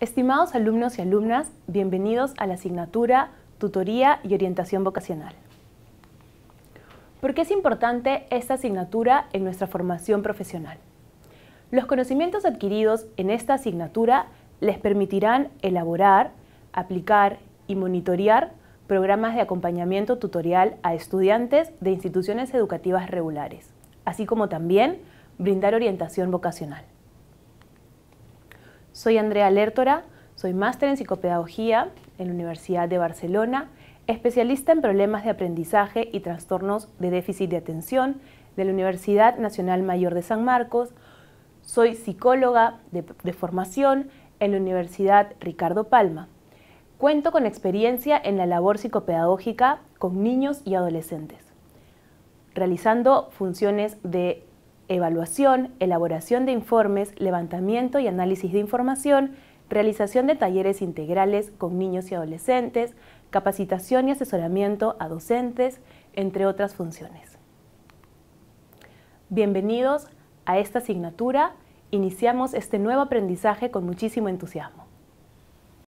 Estimados alumnos y alumnas, bienvenidos a la asignatura Tutoría y Orientación Vocacional. ¿Por qué es importante esta asignatura en nuestra formación profesional? Los conocimientos adquiridos en esta asignatura les permitirán elaborar, aplicar y monitorear programas de acompañamiento tutorial a estudiantes de instituciones educativas regulares, así como también brindar orientación vocacional. Soy Andrea Lertora, soy máster en psicopedagogía en la Universidad de Barcelona, especialista en problemas de aprendizaje y trastornos de déficit de atención de la Universidad Nacional Mayor de San Marcos. Soy psicóloga de, de formación en la Universidad Ricardo Palma. Cuento con experiencia en la labor psicopedagógica con niños y adolescentes, realizando funciones de evaluación, elaboración de informes, levantamiento y análisis de información, realización de talleres integrales con niños y adolescentes, capacitación y asesoramiento a docentes, entre otras funciones. Bienvenidos a esta asignatura. Iniciamos este nuevo aprendizaje con muchísimo entusiasmo.